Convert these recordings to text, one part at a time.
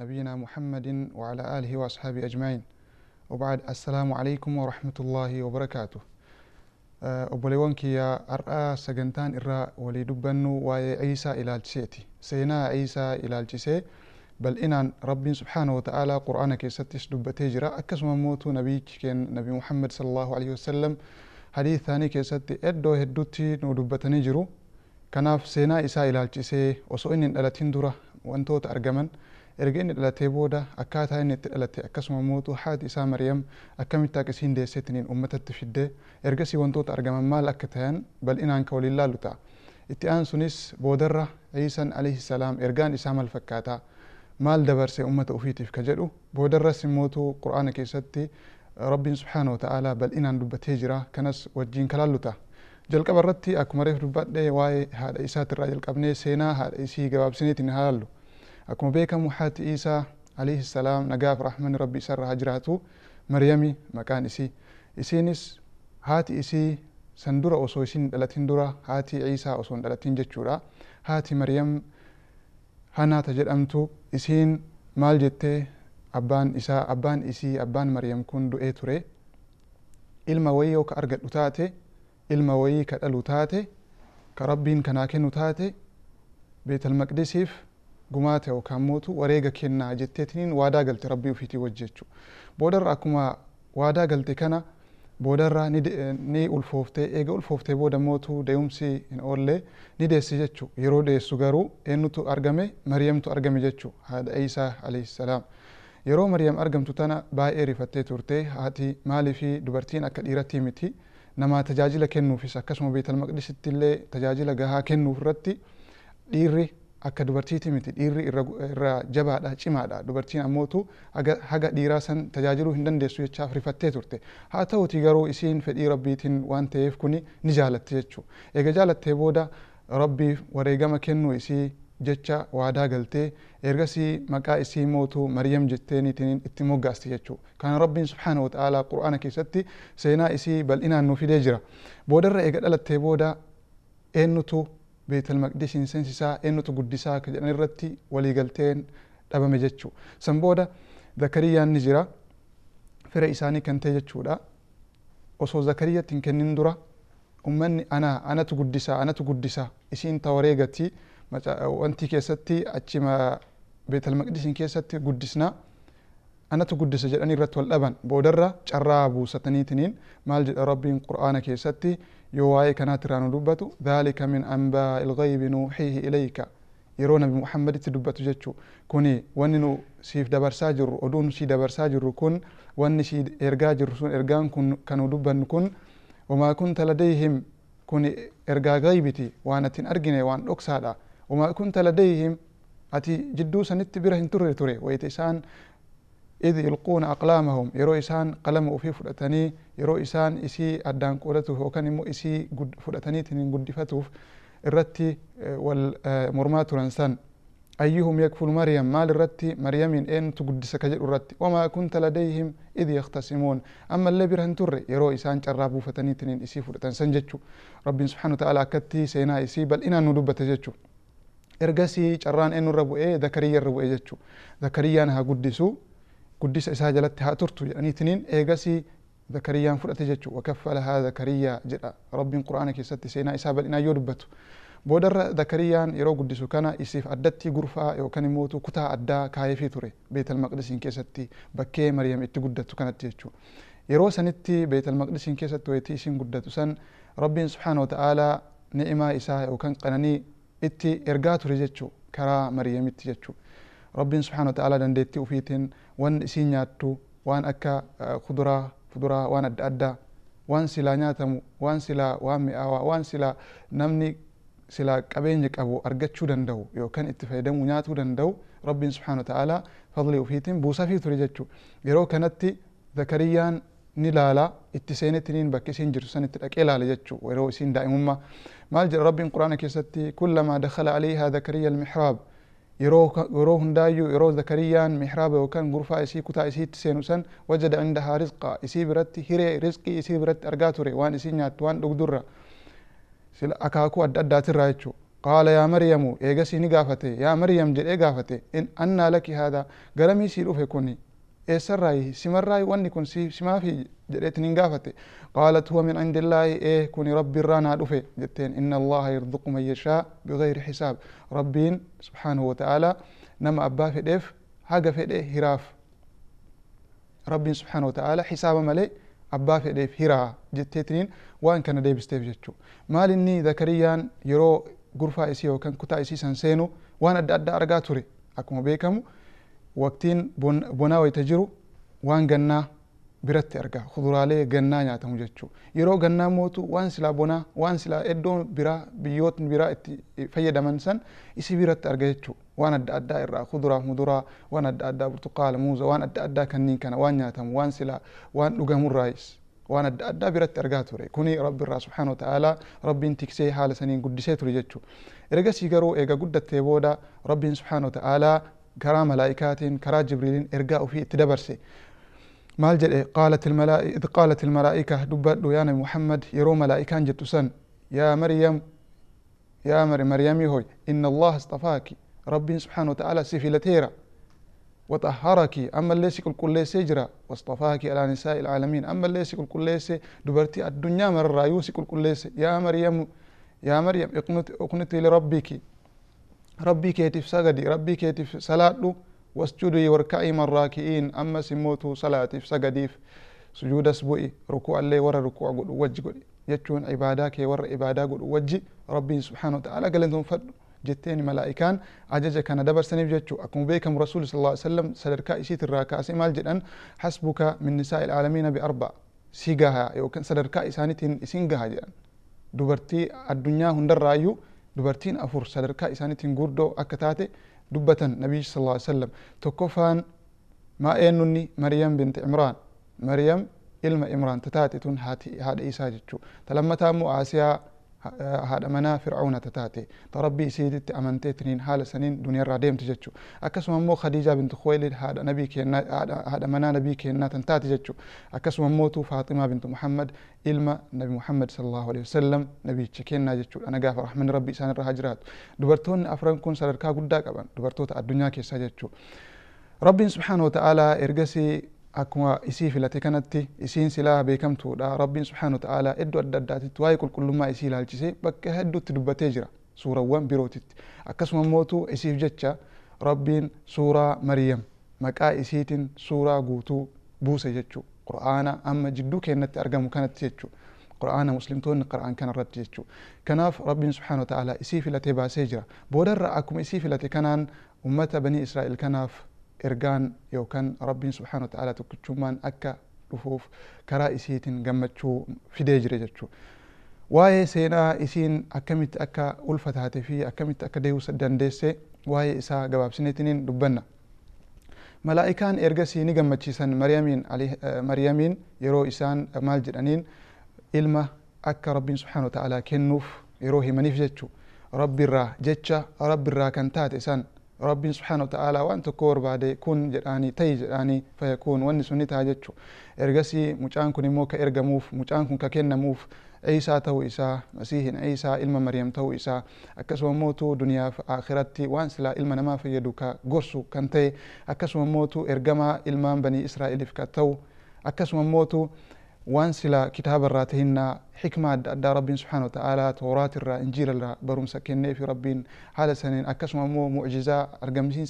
نبينا محمد وعلى آله وأصحابه أجمعين وبعد السلام عليكم ورحمة الله وبركاته آه، وبلوانك يا أرى سجنتان إرى وليدبنو ويا عيسى إلى الجسيتي سينا عيسى إلى الجسي بل إن رب سبحانه وتعالى قرآنك يستش دبته جراء أكسما موت نبيك كان نبي محمد صلى الله عليه وسلم حديث ثاني كي ست إدو هدوتي ندبتني جرو كناف سينا إسا إلى الجسي وسوئن إن ألتين درة وأنتو تأرجمن erga inni dhalatee booda akkaataa inni itti dhalate akkasuma mootuu haati isaa Mariyam akkamitti akka isiin deesseetiniin uummatatti fiddee ergasii wantoota argaman maal akka ta'an bal'inaan ka waliin laallu ta'a. Itti aan sunis boodarra Iisan alayhi salaam ergaan isaa maal fakkaataa maal dabarse uummata ofiitiif ka jedhu boodarras mootuu quraana keessatti rabbiin subhaanahu ta'aalaa bal'inaan dubbatee jira kanas wajjiin kalaallu ta'a. Jalqaba irratti akkuma reef dubbadhee waa'ee haadha isaa jalqabnee seenaa haadha isii gabaabsineetiin haalaallu. akkuma beekamu haati isaa alihi salaam nagaaf rahmanni rabbi isarraa jiraatu maryami maqaan isii isiinis haati isii san dura osoo isin dhalatin dura haati ciisaa osoo hin dhalatin jechuudha haati maryam hanaata jedhamtu isiin maal jettee abbaan isaa abbaan isii abbaan maryam kun du'ee ture ilma wayii yoo ka argadhu taate ilma wayii ka dhalu taate ka rabbiin kanaa kennu taate beetalmaqdisiif gumaa ta'u kan mootu wareega kennaa jetteetiin waadaa galte rabbii ofiitii wajji jechuudha. Boodarra akkuma waadaa galte kana boodarra ni ulfooftee eega ulfooftee booda mootu deemsi hin oollee ni deessi jechuudha. Yeroo deessu garuu eenyutu argame Mariyamtu argame jechuudha haadha Isaa alayhisalaam Yeroo Mariyam argamtu tana baay'ee rifattee turte haati maalii fi dubartiin akka dhiiratti miti nama tajaajila kennuufis akkasuma beetal maqdisitti illee tajaajila gahaa kennuuf irratti dhiirri akka dubartiiti miti dhiirri irra jabaadha cimaadha dubartiin ammootu haga dhiiraa san tajaajiluu hin dandeessu jechaaf rifattee turte haa ta'uti garuu isiin fedhii rabbiitiin waan ta'eef kuni ni jaalatte jechuu eega jaalattee booda rabbiif wareegama kennuu isii jecha waadaa galtee ergasii maqaa isii mootu maryam jetteenitiin itti moggaasti jechuu kan rabbiin subhaana wata'aalaa qur'aana keessatti seenaa isii bal'inaan nu fidee jira boodarra eega dhalattee booda eennutu beetelmaqdishiin seensisaa eenyutu guddisaa akka jedhan irratti waliigalteen dhabame jechuu san booda zakariyaan ni jira fira isaanii kan ta'e jechuudha osoo zakariyatti hin kennin dura ummanni anaa anatu guddisaa anatu guddisaa isiin ta wareegatii wanti keessatti achima beetelmaqdishiin keessatti guddisnaa أنا تقول سجل أني رت والأبن بودرة شرا أبو ستني تنين مال جد ربي القرآن كي ستي يواي كانت رانو دبتو ذلك من أنباء الغيب نوحيه إليك يرون بمحمد تدبتو جتشو كوني وننو سيف دبر ساجر ودون سي دبر ساجر كن وان سي إرقا جرسون إرقان كن كانوا دبن كن وما كنت لديهم كوني إرقا غيبتي وانا تنأرقني وان أكسادا وما كنت لديهم أتي جدو سنتبرهن تري تري ويتسان إذ يلقون أقلامهم يرو إسان قلم وفي فرأتني يرو إسان إسي أدان قولته وكان إمو إسي فرأتني تنين قد فتوف الرتي آه، والمرمات آه، الإنسان أيهم يكفل مريم مال الرتي مريم إن تقد كجل الرتي وما كنت لديهم إذ يختصمون أما اللي برهن تري يرو إسان جرابو فتني تنين إسي فرأتن سنجتشو رب سبحانه وتعالى كتي سينا إسي بل إنا ندبة جتشو إرقسي جران إنو ربو إيه ذكريا ربو إيه جتشو ذكريا نها قدسو قدس إسحاق جلت هاترتو يعني تنين إيجاسي ذكريا فرأت جتشو وكفلها ذكريا جرأ رب القرآن كي ست سينا إسحاق لنا يربتو بودر ذكريا يرو قدس كان إسيف أدتي غرفة أو كان موتو كتا أدى في توري بيت المقدس إن كي ستي بكي مريم إتقدتو كانت جتشو يرو سنتي بيت المقدس إن كيست ويتي سين قدتو سن رب سبحانه وتعالى نعمة إسحاق أو كان قناني إتي إرقاتو رجتشو كرا مريم إتي جتشو ربنا سبحانه وتعالى دان ديتي وفيتين وان سينياتو وان اكا خضرا خضرا وان ادى وان سلا نياتم وان سلا وان مئاوا وان سلا نمني سلا قبينك ابو ارغتشو دندو يو كان اتفايدم ونياتو دندو ربنا سبحانه وتعالى فضلي وفيتين بوسا في ترجتشو يرو كانتي ذكريان نلالا اتسين تنين بكسين جرسان اتلاكيلا لجتشو ويرو سين دائمما مالجر ربنا قرآن كيستي كلما دخل عليها ذكريا المحراب yeroo hundaayyuu yeroo zakariyaan mihraaba yookaan gurfaa isii kutaa isii seenu san wajada indahaa rizqa isii biratti hiree rizqii isii biratti argaa ture waan isii nyaattu waan dhugdurra sila addaa adda addaatirraa qaala yaa maryamu eegasii ni gaafate yaa maryam jedhee gaafate in annaa laki haadha garamii sii dhufe إسرائي سمرائي واني كن سما في جريت نينغافتي قالت هو من عند الله إيه كوني ربي رانا دفي جتين إن الله يرزق من يشاء بغير حساب ربين سبحانه وتعالى نما أبا في ديف هاقا في ديف هراف ربين سبحانه وتعالى حساب ملي أبا في ديف هرا جتين وان كان ديف ستيف جتشو مالني ذكريان يرو غرفة إسيو كان كتا إسي سانسينو وان أدى أدى أرقاتوري أكما بيكمو وقتين بن بناوي تجرو وان جنا biratti argaa kuduraalee gannaa nyaatamu jechuu yeroo gannaa mootu waan silaa bonaa waan silaa iddoo biraa biyyootni biraa itti fayyadaman san isi biratti arga jechuu waan adda addaa irraa kuduraa muduraa waan adda addaa burtuqaala muuza waan adda addaa kanniin kana waan nyaatamu waan silaa waan dhugamurraayis waan adda addaa biratti argaa ture kuni rabbi irraa subhaanahu ta'aalaa rabbiin tiksee haala saniin guddisee ture jechuu ergasii garuu eega guddattee booda rabbiin subhaanahu ta'aalaa كرا ملائكات كرا جبريل ارجاء في تدبرسي ما الجل قالت الملائكة إذ قالت الملائكة دبت يا نبي محمد يرو ملائكة جتوسن يا مريم يا مريم مريم هوي إن الله اصطفاك رب سبحانه وتعالى سيفي لتيرا وطهرك أما ليس كل كل سجرا واصطفاك على نساء العالمين أما ليس كل كل دبرتي الدنيا مرة يوسي كل كل يا مريم يا مريم اقنتي لربك rabbii keetiif sagadi rabbii keetiif salaadhu wasjudii warka'i marraaki'iin ammas immootu salaatiif sagadiif sujuudas bu'i ruku'allee warra ruku'a godhu wajji godhi jechuun ibaadaa kee warra ibaadaa godhu wajji rabbiin subhaana wata'ala galateeffadhu jetteeni malaa'ikaan ajaja kana dabarsaniif jechuu akkuma beekamu rasuuli sal alla sallam sadarkaa isiit irraa kaasee maal jedhan hasbuka min nisaa'i ilaalamiina biarba si gaha yookaan sadarkaa isaaniitiin isin gaha jedhan dubartii addunyaa hundarraayyuu دبرتين أفر سدركا إساني تنقردو أكتات دبتا نبي صلى الله عليه وسلم تكوفان ما إنني مريم بنت عمران مريم إلما إمران تتاتي تن هاتي هذا إيسا جتشو تلما تامو آسيا haadha manaa fir'aawnata taate ta rabbii isiititti amantee tiniin haala saniin duniyarraa deemti jechu akkasuma immoo khadiijaa binti khuwaylid haadha nabii kennaa haadha manaa nabii kennaa tan taate jechu akkasuma immootu faaximaa binti muhammad ilma nabi muhammad sallallahu alaihi wasallam nabicha kennaa jechuudha nagaa fi rahmanni rabbi isaan irraa haa jiraatu dubartoonni afran kun sadarkaa guddaa qaban dubartoota addunyaa keessaa jechuudha rabbiin subhaanahu wa ta'aalaa ergasii akkuma isii filate kanatti isiin silaa beekamtuudha rabbiin subhaana ta'aalaa iddoo adda addaatitti waa'ee qulqullummaa isii ilaalchisee bakka hedduutti dubbatee jira suurawwan birootitti akkasuma mootu isiif jecha rabbiin suuraa mariyam maqaa isiitiin suuraa guutuu buuse jechuu qur'aana amma jidduu keenyatti argamu kanatti jechuu qur'aana muslimtoonni qur'aan kana irratti jechuu kanaaf rabbiin subhaana ta'aalaa isii filatee baasee jira boodarra akkuma isii filate kanaan ummata banii israa'el kanaaf ergaan yookaan rabbiin subhaana ta'ala tokkichummaan akka dhufuuf karaa isiitiin gammachuu fidee jire jechuudha. Waa'ee seenaa isiin akkamitti akka ulfataatee fi akkamitti akka deebisu dandeesse waa'ee isaa gabaabsineetiniin dubbanna. Malaa'ikaan ergasii ni gammachiisan Mariyamiin yeroo isaan maal jedhaniin ilma akka rabbiin subhaana ta'ala kennuuf yeroo himaniif jechuudha. Rabbi irraa jecha rabbi irraa kan taate san rabbiin subhaana wata'aalaa wanta koo barbaade kun jedhaanii ta'i jedhaanii fayakuun wanni sunni ta'a jechu ergasii mucaan kun immoo ka ergamuuf mucaan kun ka kennamuuf عيسى تو عيسى مسيح عيسى إلما مريم تو عيسى أكسو موتو دنيا في آخرتي وانسلا إلما نما في يدوكا غرسو كنتي أكسو موتو إرجما إلما بني إسرائيل في كتو أكسو موتو وان سلا كتاب الراتهن حكمة أدى رب سبحانه وتعالى تورات الرا إنجيل الرا بروم سكني في ربين هذا سنين أكسما مو معجزة أرقم سين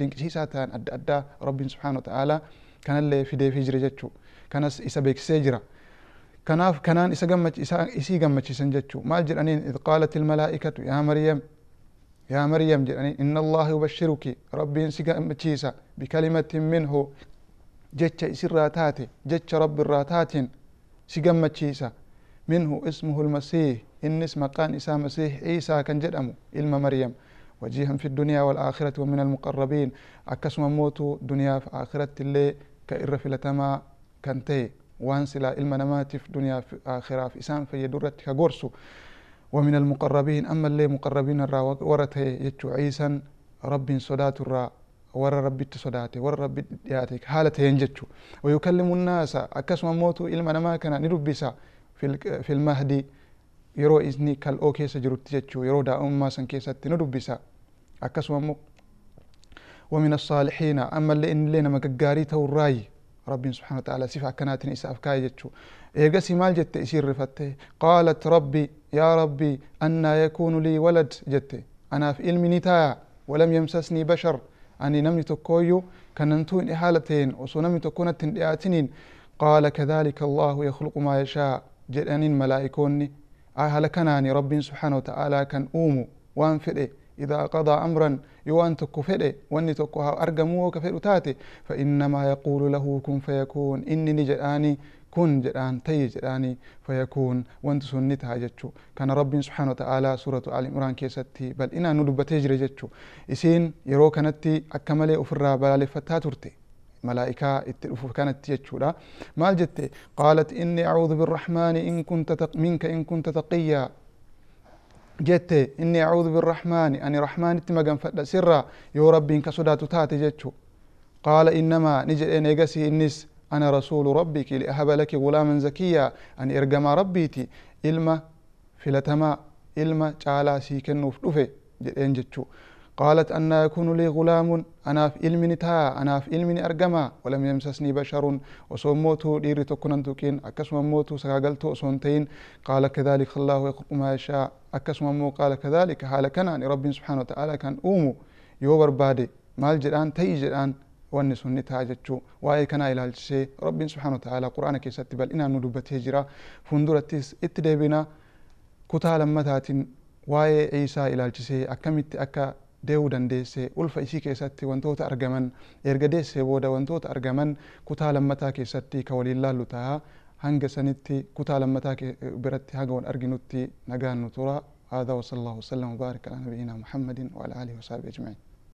دنكسيسا تان أدى أدى رب سبحانه وتعالى كان اللي في دي في جري جتشو كان إسا بيك سيجرا كناف كنان إسا قمت إسا إسي قمت جتشو ما الجرأنين إذ قالت الملائكة يا مريم يا مريم جرأنين إن الله يبشرك ربين سيقمت بكلمة منه جتش إسرا جتش رب الراتات سيقمت شيسا منه اسمه المسيح إن اسم كان إسا مسيح عيسى كان جدأمو إلما مريم وجيها في الدنيا والآخرة ومن المقربين أكسما موتو دنيا في آخرة اللي كإر في لتما كانتي وانسلا إلما نماتي في دنيا في آخرة في إسان في يدرت كغرسو ومن المقربين أما اللي مقربين الرا ورته يتشو عيسى رب صدات الرا warra rabbitti sodaate warra rabbitti dhiyaate haala ta'een jechu wayukallimu naasa akkasuma mootu ilma namaa kana ni dubbisa filmahdii yeroo isni kal'oo keessa jirutti jechuu yeroo daa'ummaa san keessatti ni dubbisa akkasuma immoo ومن الصالحين أما اللي إن لنا مقاري تو الراي ربي سبحانه وتعالى صفة كنات إساف كاي جتشو إيقاسي مال جت إسير رفته قالت ربي يا ربي أنا يكون لي ولد جت أنا في علم نتايا ولم يمسسني بشر أني نمني تكوي كننتون إحالتين وصنمني تكون التنئاتين قال كذلك الله يخلق ما يشاء جئنين ملائكوني أهل كناني ربي سبحانه وتعالى كان أومو وانفئي إذا قضى أمرا يوان تكفره واني هاو أرجموه كفر تاتي فإنما يقول له كن فيكون إني نجراني كن جران تي جراني فيكون وانت سنتها جتشو كان رب سبحانه وتعالى سورة آل عمران كيستي بل إنا ندب تجري جتشو إسين يرو كانت أكملي أفرى بلالفتها ترتي ملائكة كانت يجتشولا ما قالت إني أعوذ بالرحمن إن كنت تق منك إن كنت تقيا جتي إني أعوذ بالرحمن أني رحمن إتما قم فتلا سرا يو ربي إنك صداتو تاتي جتو قال إنما نجل إني قسي إنس أنا رسول ربك لأهب لك غلاما زكيا أن إرقما ربيتي إلما فلتما إلما جالا سيكن نفلوفي جتشو قالت أن يكون لي غلام أنا في علم نتا أنا في علم أرجما ولم يمسسني بشر وصوموتو ديري تكوننتو كين أكسما موتو سكاغلتو سونتين قال كذلك الله يقول ما يشاء أكسما مو قال كذلك هالك أنا رب سبحانه وتعالى كان أومو يوبر بادي ما الجران تي جران واني سنة تاجتشو واي كان إلى الشيء رب سبحانه وتعالى قرآنك يستبال إنا ندوبة هجرة فندرتيس اتدبنا كتالا متاتين واي عيسى إلى الشيء أكمت أكا deeuu dandeesse ulfa isii keessatti wantoota argaman erga deesse booda wantoota argaman kutaa lammataa keessatti ka waliin laallu ta'a hanga sanitti kutaa lammataa biratti hanga wan arginutti nagaan nu tura هذا وصلى الله وسلم وبارك على نبينا محمد وعلى اله وصحبه اجمعين